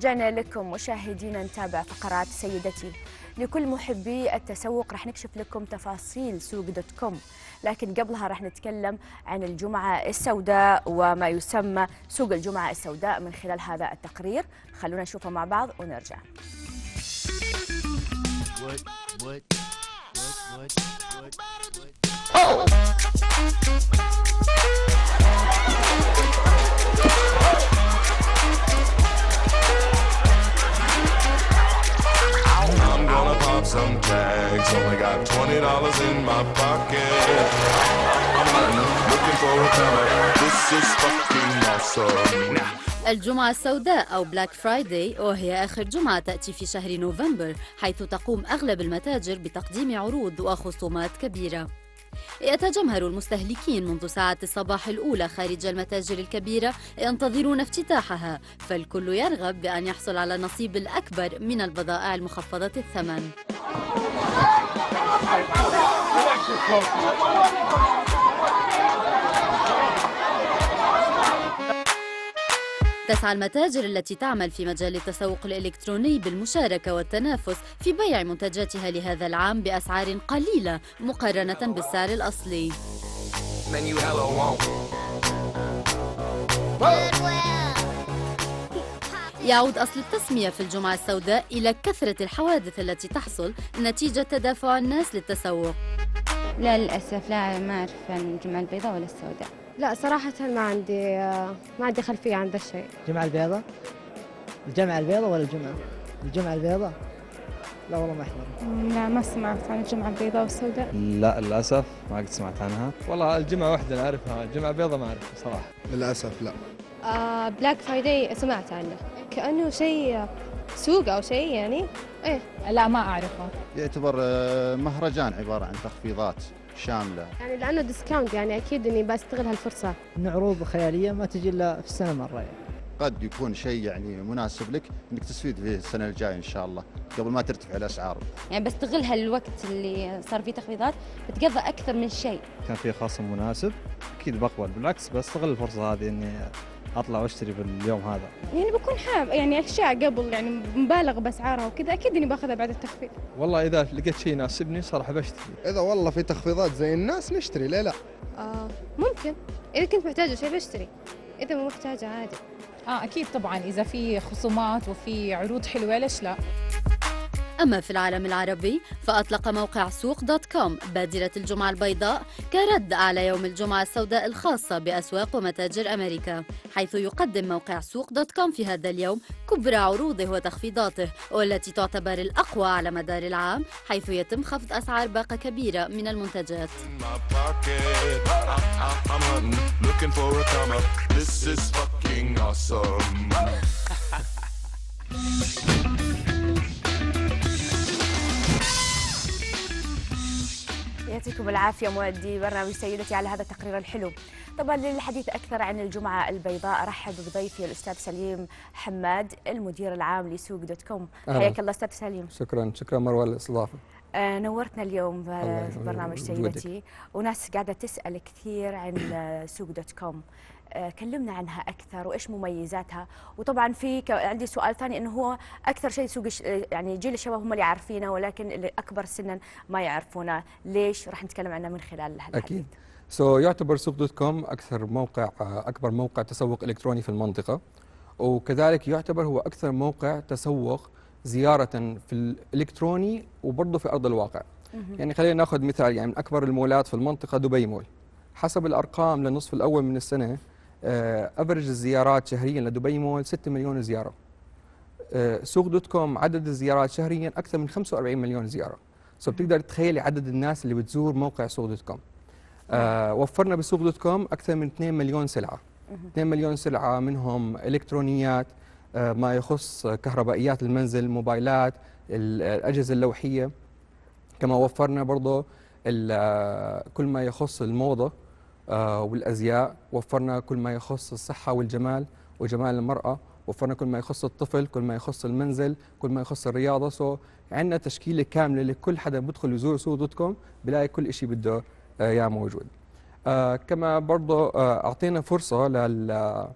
رجعنا لكم مشاهدينا نتابع فقرات سيدتي لكل محبي التسوق رح نكشف لكم تفاصيل سوق دوت كوم لكن قبلها رح نتكلم عن الجمعة السوداء وما يسمى سوق الجمعة السوداء من خلال هذا التقرير خلونا نشوفه مع بعض ونرجع what, oh! what, what, what, what, what. dollars in my pocket. Looking for a comer. This is fucking awesome. الجمعة السوداء أو بلاك فرايداي وهي آخر جمعة تأتي في شهر نوفمبر حيث تقوم أغلب المتاجر بتقديم عروض وخصومات كبيرة يتجمهر المستهلكين منذ ساعة الصباح الأولى خارج المتاجر الكبيرة ينتظرون افتتاحها فالكل يرغب بأن يحصل على النصيب الأكبر من البضائع المخفضة الثمن تسعى المتاجر التي تعمل في مجال التسوق الإلكتروني بالمشاركة والتنافس في بيع منتجاتها لهذا العام بأسعار قليلة مقارنة بالسعر الأصلي. يعود أصل التسمية في الجمعة السوداء إلى كثرة الحوادث التي تحصل نتيجة تدافع الناس للتسوق لا للأسف لا ما أعرف عن الجمعة البيضاء ولا السوداء لا صراحة ما عندي ما عندي خلفية عن ذا الشيء الجمعة البيضاء الجمعة البيضاء ولا الجمعة الجمعة البيضاء لا والله ما احضر لا ما سمعت عن الجمعة البيضاء والسوداء لا للأسف ما قد سمعت عنها والله الجمعة واحدة أنا أعرفها الجمعة البيضاء ما أعرفها صراحة للأسف لا آه بلاك فرايداي سمعت عنه كأنه شيء سوق أو شيء يعني إيه لا ما أعرفه يعتبر آه، مهرجان عبارة عن تخفيضات شاملة يعني لأنه ديسكاونت يعني أكيد إني بستغل هالفرصة إن عروض خيالية ما تجي إلا في السنة مرة يعني. قد يكون شيء يعني مناسب لك انك تستفيد فيه السنه الجايه ان شاء الله قبل ما ترتفع الاسعار. يعني بستغل هالوقت اللي صار فيه تخفيضات بتقضى اكثر من شيء. كان في خصم مناسب اكيد بقبل بالعكس بستغل الفرصه هذه اني اطلع واشتري في اليوم هذا؟ يعني بكون حاب يعني اشياء قبل يعني مبالغ باسعارها وكذا اكيد اني باخذها بعد التخفيض. والله اذا لقيت شيء يناسبني صراحه بشتري. اذا والله في تخفيضات زي الناس نشتري ليه لا؟ آه ممكن اذا كنت محتاجه شيء بشتري اذا مو محتاجه عادي. اه اكيد طبعا اذا في خصومات وفي عروض حلوه ليش لا؟ أما في العالم العربي فأطلق موقع سوق دوت كوم بادرة الجمعة البيضاء كرد على يوم الجمعة السوداء الخاصة بأسواق ومتاجر أمريكا حيث يقدم موقع سوق دوت كوم في هذا اليوم كبرى عروضه وتخفيضاته والتي تعتبر الأقوى على مدار العام حيث يتم خفض أسعار باقة كبيرة من المنتجات This is fucking awesome. يعطيكم العافية مؤدي برنامج سيدتي على هذا التقرير الحلو طبعا للحديث أكثر عن الجمعة البيضاء أرحب بضيفي الأستاذ سليم حماد المدير العام لسوق دوت كوم حياك الله أستاذ سليم شكرا شكرا مروة للاستضافة آه، نورتنا اليوم في برنامج سيدتي وناس قاعدة تسأل كثير عن آه، سوق دوت كوم آه، كلمنا عنها اكثر وايش مميزاتها وطبعا في عندي سؤال ثاني انه هو اكثر شيء سوق آه، يعني جيل الشباب هم اللي عارفينه ولكن اللي اكبر سنا ما يعرفونه ليش راح نتكلم عنه من خلال الحديث اكيد سو so, يعتبر سوق دوت كوم اكثر موقع آه، اكبر موقع تسوق الكتروني في المنطقه وكذلك يعتبر هو اكثر موقع تسوق زياره في الالكتروني وبرضه في ارض الواقع يعني خلينا ناخذ مثال يعني من اكبر المولات في المنطقه دبي مول حسب الارقام للنصف الاول من السنه افرج آه، الزيارات شهريا لدبي مول 6 مليون زياره آه، سوق دوت كوم عدد الزيارات شهريا اكثر من 45 مليون زياره سو بتقدر تتخيلي عدد الناس اللي بتزور موقع سوق دوت كوم آه، وفرنا بسوق دوت كوم اكثر من 2 مليون سلعه 2 مليون سلعه منهم الكترونيات ما يخص كهربائيات المنزل موبايلات الاجهزه اللوحيه كما وفرنا برضه كل ما يخص الموضه آه، والازياء وفرنا كل ما يخص الصحه والجمال وجمال المراه وفرنا كل ما يخص الطفل كل ما يخص المنزل كل ما يخص الرياضه سو عندنا تشكيله كامله لكل حدا بيدخل يزور سو دوت كوم بلاقي كل شيء بده آه، اياه موجود آه، كما برضه اعطينا فرصه لل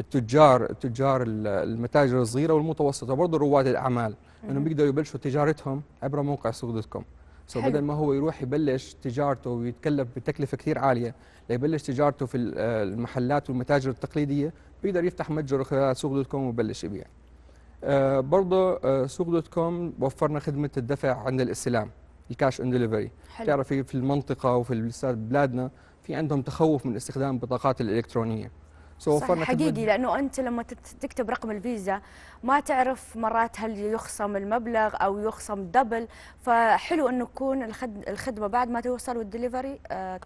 التجار التجار المتاجر الصغيره والمتوسطه برضه رواد الاعمال انهم بيقدروا يبلشوا تجارتهم عبر موقع سوق دوت كوم سو so بدل ما هو يروح يبلش تجارته ويتكلف بتكلفه كثير عاليه ليبلش تجارته في آه، المحلات والمتاجر التقليديه بيقدر يفتح متجره خلال سوق دوت كوم ويبلش يبيع آه برضه آه سوق دوت كوم وفرنا خدمه الدفع عند الاستلام الكاش اون دليفري بتعرفي في المنطقه وفي بلادنا في عندهم تخوف من استخدام البطاقات الالكترونيه سوفرنا حقيقي لانه انت لما تكتب رقم الفيزا ما تعرف مرات هل يخصم المبلغ او يخصم دبل فحلو انه تكون الخدمه بعد ما توصل والدليفري آه،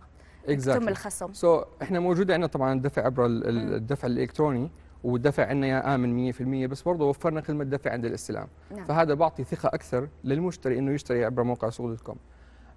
exactly. تم الخصم سو so, احنا موجود عندنا طبعا الدفع عبر الدفع الالكتروني والدفع عندنا يا امن 100% بس برضه وفرنا خدمه دفع عند الاستلام نعم. فهذا بعطي ثقه اكثر للمشتري انه يشتري عبر موقع سوق دوت كوم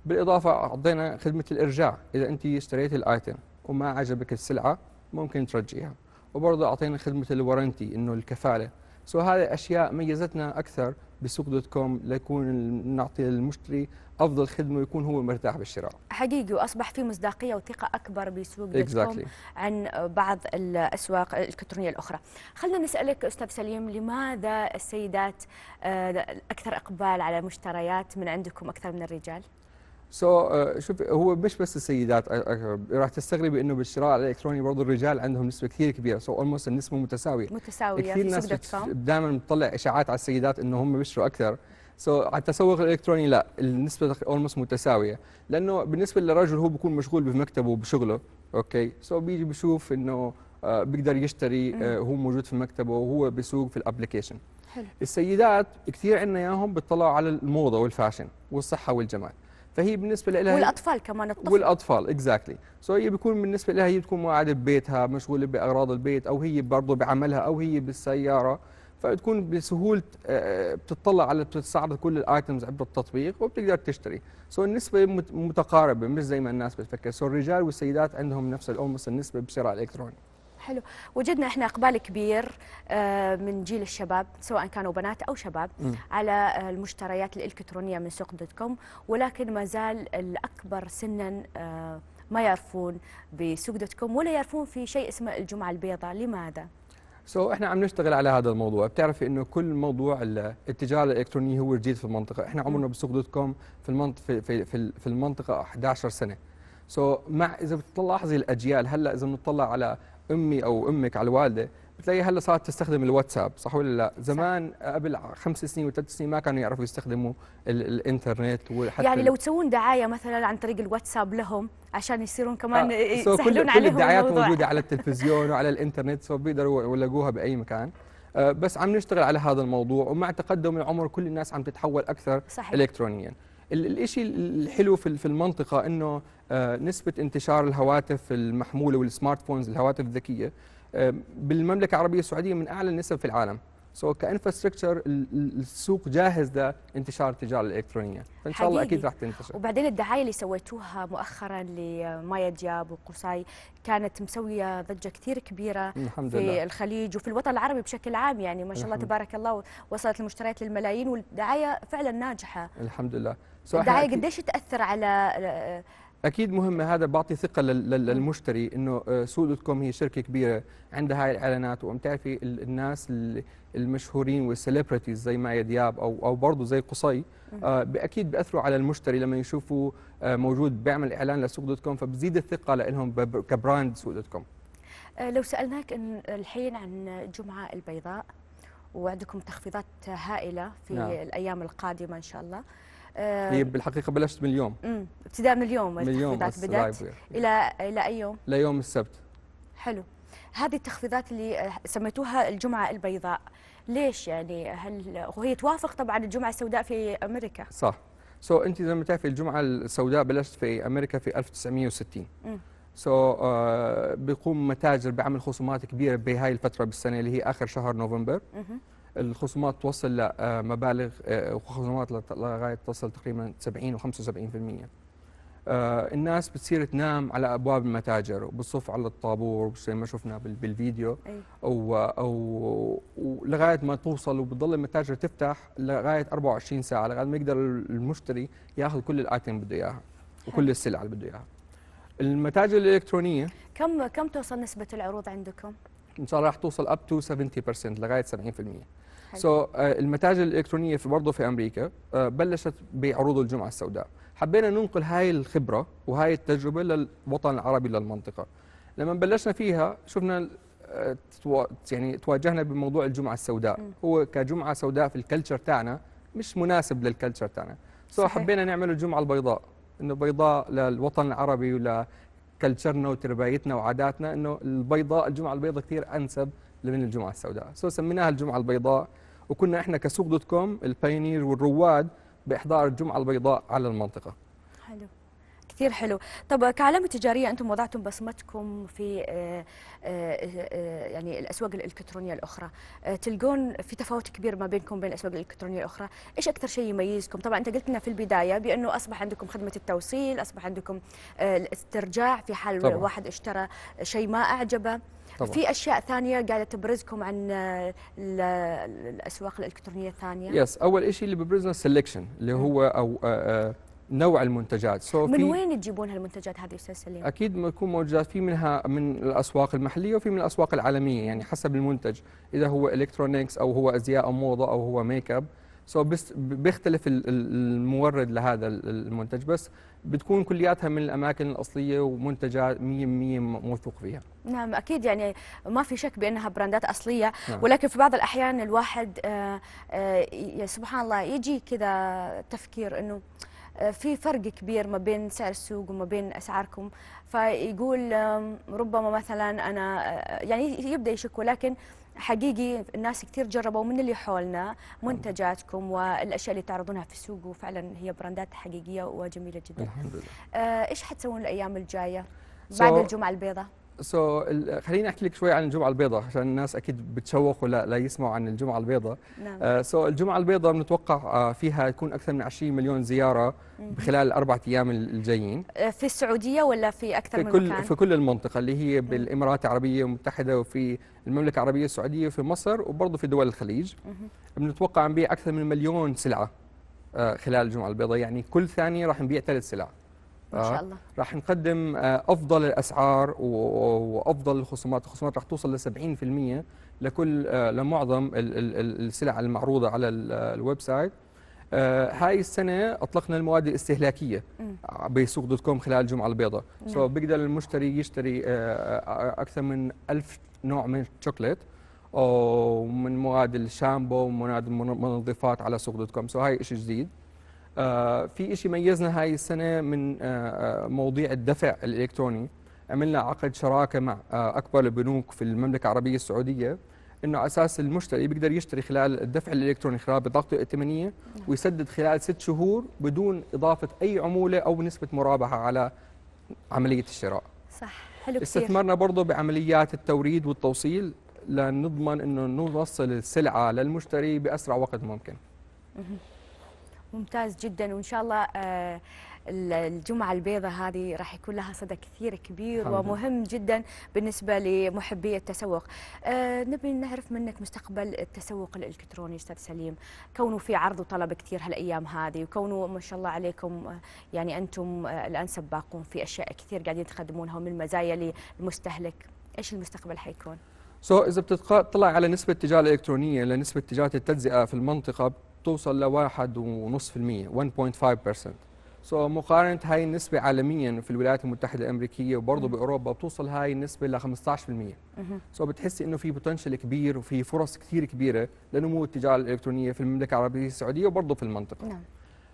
بالاضافه اعطينا خدمه الارجاع اذا انت اشتريت الايتم وما عجبك السلعه ممكن ترجعيها وبرضه اعطينا خدمه الورنتي انه الكفاله سو هذه اشياء ميزتنا اكثر بسوق دوت كوم ليكون نعطي للمشتري افضل خدمه ويكون هو مرتاح بالشراء. حقيقي واصبح في مصداقيه وثقه اكبر بسوق دوت كوم عن بعض الاسواق الالكترونيه الاخرى. خلينا نسالك استاذ سليم لماذا السيدات آه، اكثر اقبال على مشتريات من عندكم اكثر من الرجال؟ سو so, uh, شوف هو مش بس السيدات آه، آه، راح تستغربي انه بالشراء الالكتروني برضه الرجال عندهم نسبه كثير كبيره سو so اولموست النسبه متساويه متساويه كثير ناس دائما بتطلع اشاعات على السيدات انه هم بيشتروا اكثر سو so, على التسوق الالكتروني لا النسبه اولموست متساويه لانه بالنسبه للرجل هو بيكون مشغول بمكتبه وبشغله اوكي سو so, بيجي بشوف انه آه بيقدر يشتري آه هو موجود في مكتبه وهو بيسوق في الابلكيشن حلو السيدات كثير عندنا اياهم بتطلعوا على الموضه والفاشن والصحه والجمال فهي بالنسبه لها والاطفال كمان الطفل والاطفال اكزاكتلي سو هي بيكون بالنسبه لها هي بتكون قاعده ببيتها مشغوله باغراض البيت او هي برضه بعملها او هي بالسياره فبتكون بسهوله آه، آه، بتطلع على بتستعرض كل الايتمز عبر التطبيق وبتقدر تشتري سو النسبه متقاربه مش زي ما الناس بتفكر سو الرجال والسيدات عندهم نفس الاومس النسبه بالشراء الالكتروني حلو وجدنا احنا اقبال كبير آه، من جيل الشباب سواء كانوا بنات او شباب م. على آه، المشتريات الالكترونيه من سوق دوت كوم ولكن ما زال الاكبر سنا آه، ما يعرفون بسوق دوت كوم ولا يعرفون في شيء اسمه الجمعه البيضاء لماذا؟ سو so, احنا عم نشتغل على هذا الموضوع بتعرفي انه كل موضوع التجاره الالكترونيه هو جديد في المنطقه احنا عمرنا بسوق دوت كوم في المنطقه في, في, في المنطقه 11 سنه سو so, مع اذا بتلاحظي الاجيال هلا اذا بنطلع على امي او امك على الوالده بتلاقيها هلا صارت تستخدم الواتساب صح ولا لا؟ زمان صح. قبل خمس سنين وثلاث سنين ما كانوا يعرفوا يستخدموا ال الانترنت وحتى يعني لو تسوون دعايه مثلا عن طريق الواتساب لهم عشان يصيرون كمان آه. يسهلون كل عليهم كل الدعايات الموضوع. موجوده على التلفزيون وعلى الانترنت سو بيقدروا يلاقوها باي مكان آه بس عم نشتغل على هذا الموضوع ومع تقدم العمر كل الناس عم تتحول اكثر صحيح. الكترونيا الشيء الحلو في المنطقه انه آه، نسبة انتشار الهواتف المحمولة والسمارت فونز الهواتف الذكية آه، بالمملكة العربية السعودية من أعلى النسب في العالم سو so كانفراستراكشر السوق جاهز لانتشار التجاره الالكترونيه فان شاء الله اكيد راح تنتشر وبعدين الدعايه اللي سويتوها مؤخرا لمايا دياب وقصاي كانت مسويه ضجه كثير كبيره الحمد في لله. الخليج وفي الوطن العربي بشكل عام يعني ما شاء الله تبارك الله وصلت المشتريات للملايين والدعايه فعلا ناجحه الحمد لله الدعايه قديش تاثر على آه، اكيد مهم هذا بعطي ثقه للمشتري انه آه، سوق دوت كوم هي شركه كبيره عندها هاي الاعلانات وعم تعرفي الناس المشهورين والسليبرتيز زي مايا دياب او او برضه زي قصي آه، اكيد بياثروا على المشتري لما يشوفوا آه، موجود بيعمل اعلان لسوق دوت كوم فبزيد الثقه لهم كبراند سوق دوت كوم لو سالناك الحين عن جمعه البيضاء وعندكم تخفيضات هائله في نعم. الايام القادمه ان شاء الله آه، هي بالحقيقه بلشت من اليوم امم ابتداء من اليوم من اليوم بدات الى الى اي يوم؟ ليوم السبت حلو هذه التخفيضات اللي آه، سميتوها الجمعه البيضاء ليش يعني هل وهي توافق طبعا الجمعه السوداء في امريكا صح سو so, انت زي ما تعرفي الجمعه السوداء بلشت في امريكا في 1960 امم سو so, uh, بيقوم متاجر بعمل خصومات كبيره بهاي الفتره بالسنه اللي هي اخر شهر نوفمبر مم. الخصومات توصل لمبالغ آه، وخصومات آه، لغايه تصل تقريبا 70 و 75% الناس بتصير تنام على ابواب المتاجر وبتصف على الطابور زي ما شفنا بالفيديو أي. او او لغايه ما توصل وبتضل المتاجر تفتح لغايه 24 ساعه لغايه ما يقدر المشتري ياخذ كل الايتم بده اياها وكل السلع اللي بده اياها المتاجر الالكترونيه كم كم توصل نسبه العروض عندكم ان شاء الله راح توصل اب تو 70% لغايه 70% سو so, uh, المتاجر الالكترونيه في برضه في امريكا uh, بلشت بعروض الجمعه السوداء حبينا ننقل هاي الخبره وهاي التجربه للوطن العربي للمنطقه لما بلشنا فيها شفنا uh, يعني تواجهنا بموضوع الجمعه السوداء م. هو كجمعه سوداء في الكلتشر تاعنا مش مناسب للكلتشر تاعنا سو so حبينا نعمل الجمعه البيضاء انه بيضاء للوطن العربي ولا كلتشرنا وتربايتنا وعاداتنا انه البيضاء الجمعه البيضاء كثير انسب من الجمعه السوداء سو سميناها الجمعه البيضاء وكنا احنا كسوق دوت كوم البايونير والرواد باحضار الجمعه البيضاء على المنطقه حلو كثير حلو طب كعلامه تجاريه انتم وضعتم بصمتكم في آه، آه، آه، يعني الاسواق الالكترونيه الاخرى تلقون في تفاوت كبير ما بينكم بين الاسواق الالكترونيه الاخرى ايش اكثر شيء يميزكم طبعا انت قلت لنا في البدايه بانه اصبح عندكم خدمه التوصيل اصبح عندكم الاسترجاع في حال طبعا. واحد اشترى شيء ما اعجبه طبعا. في اشياء ثانيه قاعده تبرزكم عن الاسواق الالكترونيه الثانيه يس اول شيء اللي ببرزنا السلكشن اللي هو او نوع المنتجات سو من وين تجيبون هالمنتجات هذه استاذ سليم اكيد بتكون موجودات في منها من الاسواق المحليه وفي من الاسواق العالميه يعني حسب المنتج اذا هو الكترونكس او هو ازياء او موضه او هو ميك اب سو بس بيختلف المورد لهذا المنتج بس بتكون كلياتها من الاماكن الاصليه ومنتجات 100% موثوق فيها. نعم اكيد يعني ما في شك بانها براندات اصليه نعم. ولكن في بعض الاحيان الواحد آآ آه، آآ آه، سبحان الله يجي كذا تفكير انه في فرق كبير ما بين سعر السوق وما بين اسعاركم فيقول ربما مثلا انا آه، يعني يبدا يشك ولكن حقيقي الناس كثير جربوا من اللي حولنا منتجاتكم والاشياء اللي تعرضونها في السوق وفعلا هي براندات حقيقيه وجميله جدا. الحمد لله. آه، ايش حتسوون الايام الجايه؟ بعد الجمعه البيضاء؟ سو so, خليني احكي لك شوي عن الجمعه البيضاء عشان الناس اكيد بتشوقوا لا لا يسمعوا عن الجمعه البيضاء نعم سو آه، uh, so, الجمعه البيضاء بنتوقع uh, فيها يكون اكثر من 20 مليون زياره خلال الاربع ايام الجايين آه، في السعوديه ولا في اكثر في من كل مكان؟ في كل المنطقه اللي هي بالامارات العربيه المتحده وفي المملكه العربيه السعوديه وفي مصر وبرضه في دول الخليج بنتوقع نبيع اكثر من مليون سلعه خلال الجمعه البيضاء يعني كل ثانيه راح نبيع ثلاث سلع ما شاء آه. الله راح نقدم آه، افضل الاسعار وافضل الخصومات الخصومات راح توصل ل 70% لكل آه، لمعظم السلع المعروضه على الويب سايت هاي السنه اطلقنا المواد الاستهلاكيه بسوق دوت كوم خلال الجمعه البيضاء سو بيقدر المشتري يشتري اكثر من 1000 نوع من الشوكليت ومن مواد الشامبو ومواد المنظفات على سوق دوت كوم سو هاي شيء جديد آه، في شيء ميزنا هاي السنه من آه، آه، مواضيع الدفع الالكتروني عملنا عقد شراكه مع اكبر البنوك في المملكه العربيه السعوديه انه على اساس المشتري بيقدر يشتري خلال الدفع الالكتروني خلال بطاقته الائتمانيه ويسدد خلال ست شهور بدون اضافه اي عموله او نسبه مرابحه على عمليه الشراء. صح حلو كثير استثمرنا برضه بعمليات التوريد والتوصيل لنضمن انه نوصل السلعه للمشتري باسرع وقت ممكن. ممتاز جدا وان شاء الله آه، الجمعة البيضاء هذه راح يكون لها صدى كثير كبير ومهم جدا بالنسبة لمحبي التسوق آه، نبي نعرف منك مستقبل التسوق الإلكتروني أستاذ سليم كونه في عرض وطلب كثير هالأيام هذه وكونه ما شاء الله عليكم آه، يعني أنتم الآن سباقون في أشياء كثير قاعدين تقدمونها ومن مزايا للمستهلك إيش المستقبل حيكون؟ سو so, إذا بتطلع على نسبة التجارة الإلكترونية لنسبة تجارة التجزئة في المنطقة توصل ل 1.5% 1.5% سو so, مقارنة هاي النسبة عالميا في الولايات المتحدة الأمريكية وبرضه بأوروبا بتوصل هاي النسبة ل 15% سو so, بتحسي إنه في بوتنشل كبير وفي فرص كثير كبيرة لنمو التجارة الإلكترونية في المملكة العربية السعودية وبرضه في المنطقة نعم.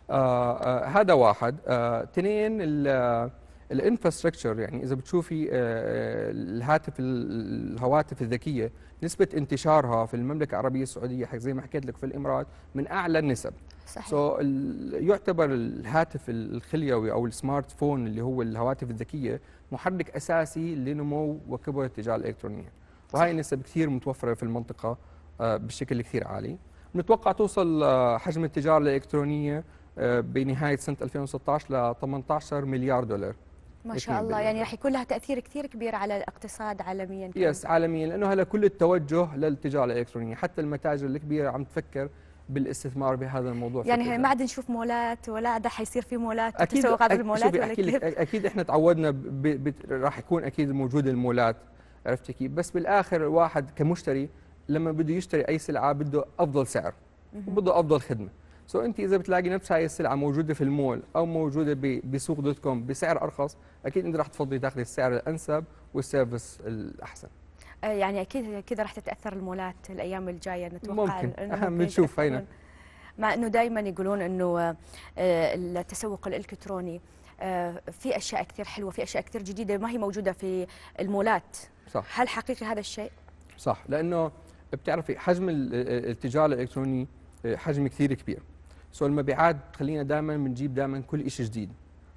آه آه هذا واحد آه، اثنين آه الانفراستراكشر يعني اذا بتشوفي آه، آه، الهاتف الهواتف الذكيه نسبه انتشارها في المملكه العربيه السعوديه زي ما حكيت لك في الامارات من اعلى النسب صحيح سو so, يعتبر الهاتف الخليوي او السمارت فون اللي هو الهواتف الذكيه محرك اساسي لنمو وكبر التجاره الالكترونيه وهي النسب كثير متوفره في المنطقه آه، بشكل كثير عالي نتوقع توصل حجم التجاره الالكترونيه بنهايه سنه 2016 ل 18 مليار دولار ما شاء الله يعني راح يكون لها تاثير كثير كبير على الاقتصاد عالميا يس عالميا لانه هلا كل التوجه للتجاره الالكترونيه حتى المتاجر الكبيره عم تفكر بالاستثمار بهذا الموضوع يعني ما عاد نشوف مولات ولا عاد حيصير في مولات تسوق هذا المولات أكيد, اكيد احنا تعودنا راح يكون اكيد موجود المولات عرفتي كيف بس بالاخر الواحد كمشتري لما بده يشتري اي سلعه بده افضل سعر وبده افضل خدمه سو انت اذا بتلاقي نفس هاي السلعه موجوده في المول او موجوده بسوق دوت كوم بسعر ارخص اكيد انت رح تفضلي تاخذي السعر الانسب والسيرفس الاحسن آه، يعني اكيد كذا راح تتاثر المولات الايام الجايه نتوقع ممكن اهم نشوف هينا مع انه دائما يقولون انه آه، التسوق الالكتروني آه، في اشياء كثير حلوه في اشياء كثير جديده ما هي موجوده في المولات صح هل حقيقي هذا الشيء صح لانه بتعرفي حجم التجاره الالكترونيه حجم كثير كبير سو so المبيعات تخلينا دائما بنجيب دائما كل شيء جديد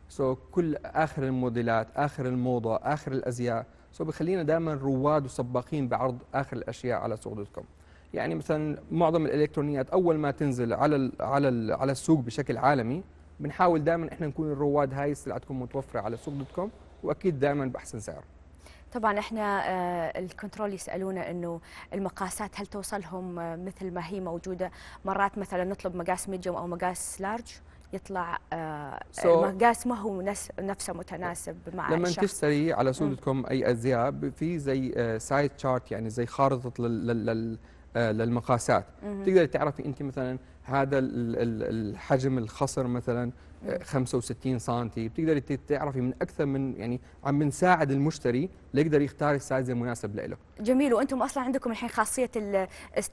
سو so كل اخر الموديلات اخر الموضه اخر الازياء سو so بخلينا دائما رواد وسباقين بعرض اخر الاشياء على سوق دوت كوم يعني مثلا معظم الالكترونيات اول ما تنزل على الـ على الـ على السوق بشكل عالمي بنحاول دائما احنا نكون الرواد هاي السلعه تكون متوفره على سوق دوت كوم واكيد دائما باحسن سعر طبعا احنا آه، الكنترول يسالونا انه المقاسات هل توصلهم آه، مثل ما هي موجوده مرات مثلا نطلب مقاس ميديوم او مقاس لارج يطلع آه، so المقاس ما هو نفسه متناسب مع لما الشخص. تشتري على سودكم اي ازياء في زي سايد شارت يعني زي خارطه للمقاسات تقدري تعرفي انت مثلا هذا الحجم الخصر مثلا 65 سم بتقدري تعرفي من اكثر من يعني عم بنساعد المشتري ليقدر يختار السايز المناسب له جميل وانتم اصلا عندكم الحين خاصيه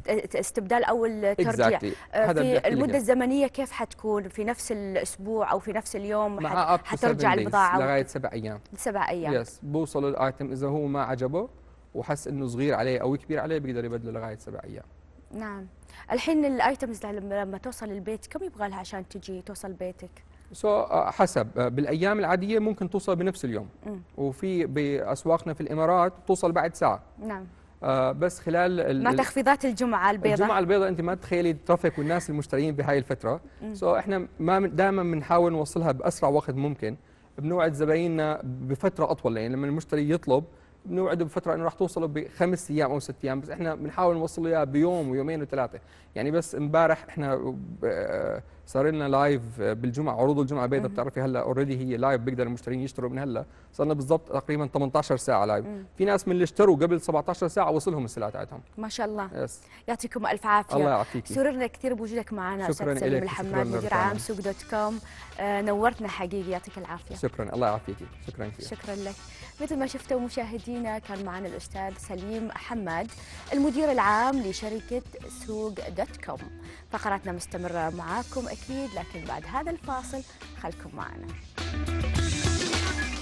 الاستبدال او الترجيع exactly. آه، في المده الزمنيه كيف حتكون في نفس الاسبوع او في نفس اليوم حترجع البضاعه لغايه سبع ايام سبع ايام يس بوصل الايتم اذا هو ما عجبه وحس انه صغير عليه او كبير عليه بيقدر يبدله لغايه سبع ايام نعم الحين الايتمز لما توصل البيت كم يبغى لها عشان تجي توصل بيتك سو آه، حسب آه، بالايام العاديه ممكن توصل بنفس اليوم م. وفي باسواقنا في الامارات توصل بعد ساعه نعم آه، بس خلال مع تخفيضات الجمعه البيضاء الجمعه البيضاء انت ما تتخيلي الترافيك والناس المشترين بهاي الفتره سو احنا ما دائما بنحاول نوصلها باسرع وقت ممكن بنوعد زبايننا بفتره اطول يعني لما المشتري يطلب نوعد بفتره انه راح توصله بخمس ايام او ست ايام بس احنا بنحاول نوصله اياه بيوم ويومين وثلاثه يعني بس امبارح احنا آه، صار لنا لايف آه، بالجمعه عروض الجمعه البيضاء بتعرفي هلا اوريدي هي لايف بيقدر المشترين يشتروا من هلا صرنا بالضبط تقريبا 18 ساعه لايف في ناس من اللي اشتروا قبل 17 ساعه وصلهم السلعه تاعتهم ما شاء الله يس. يعطيكم الف عافيه الله يعافيك سررنا كثير بوجودك معنا شكرا سليم الحماد مدير عام سوق دوت كوم آه، نورتنا حقيقي يعطيك العافيه شكرا الله يعافيك شكرا كثير شكرا لك مثل ما شفتوا مشاهدينا كان معنا الأستاذ سليم حماد المدير العام لشركة سوق دوت كوم فقراتنا مستمرة معاكم أكيد لكن بعد هذا الفاصل خلكم معنا